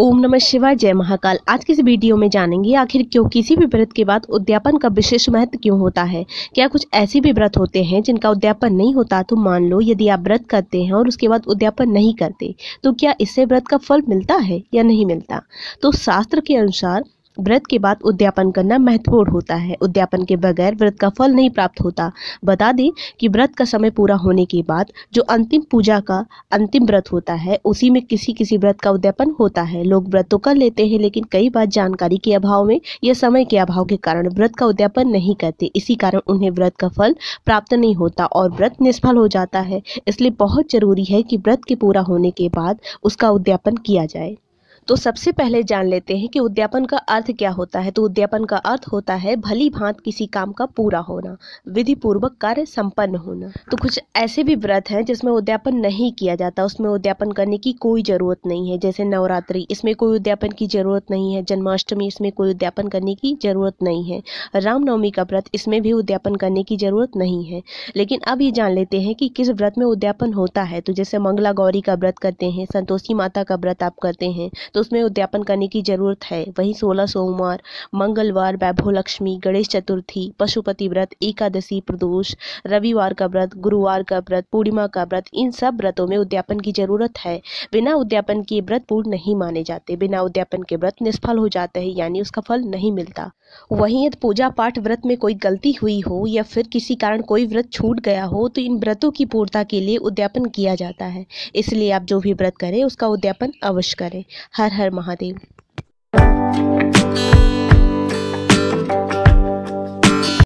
ओम नमः शिवाय जय महाकाल आज की इस वीडियो में जानेंगे आखिर क्यों किसी भी व्रत के बाद उद्यापन का विशेष महत्व क्यों होता है क्या कुछ ऐसे भी व्रत होते हैं जिनका उद्यापन नहीं होता तो मान लो यदि आप व्रत करते हैं और उसके बाद उद्यापन नहीं करते तो क्या इससे व्रत का फल मिलता है या नहीं मिलता तो शास्त्र के अनुसार व्रत के बाद उद्यापन करना महत्वपूर्ण होता है उद्यापन के बगैर व्रत का फल नहीं प्राप्त होता बता दें कि व्रत का समय पूरा होने के बाद जो अंतिम पूजा का अंतिम व्रत होता है उसी में किसी किसी व्रत का उद्यापन होता है लोग व्रत तो कर लेते हैं लेकिन कई बार जानकारी के अभाव में या समय के अभाव के कारण व्रत का उद्यापन नहीं करते इसी कारण उन्हें व्रत का फल प्राप्त नहीं होता और व्रत निष्फल हो जाता है इसलिए बहुत जरूरी है कि व्रत के पूरा होने के बाद उसका उद्यापन किया जाए तो सबसे पहले जान लेते हैं कि उद्यापन का अर्थ क्या होता है तो उद्यापन का अर्थ होता है भली भांत किसी काम का पूरा होना विधि पूर्वक कार्य संपन्न होना तो कुछ ऐसे भी व्रत हैं जिसमें उद्यापन नहीं किया जाता उसमें उद्यापन करने की कोई ज़रूरत नहीं है जैसे नवरात्रि इसमें कोई उद्यापन की ज़रूरत नहीं है जन्माष्टमी इसमें कोई उद्यापन करने की ज़रूरत नहीं है रामनवमी का व्रत इसमें भी उद्यापन करने की ज़रूरत नहीं है लेकिन अब ये जान लेते हैं कि किस व्रत में उद्यापन होता है तो जैसे मंगला गौरी का व्रत करते हैं संतोषी माता का व्रत आप करते हैं तो तो उसमें उद्यापन करने की ज़रूरत है वहीं सोलह सोमवार मंगलवार वैभव लक्ष्मी गणेश चतुर्थी पशुपति व्रत एकादशी प्रदोष रविवार का व्रत गुरुवार का व्रत पूर्णिमा का व्रत इन सब व्रतों में उद्यापन की ज़रूरत है बिना उद्यापन के व्रत पूर्ण नहीं माने जाते बिना उद्यापन के व्रत निष्फल हो जाते हैं यानी उसका फल नहीं मिलता वहीं यदि पूजा पाठ व्रत में कोई गलती हुई हो या फिर किसी कारण कोई व्रत छूट गया हो तो इन व्रतों की पूर्णता के लिए उद्यापन किया जाता है इसलिए आप जो भी व्रत करें उसका उद्यापन अवश्य करें हर हर हर महादेव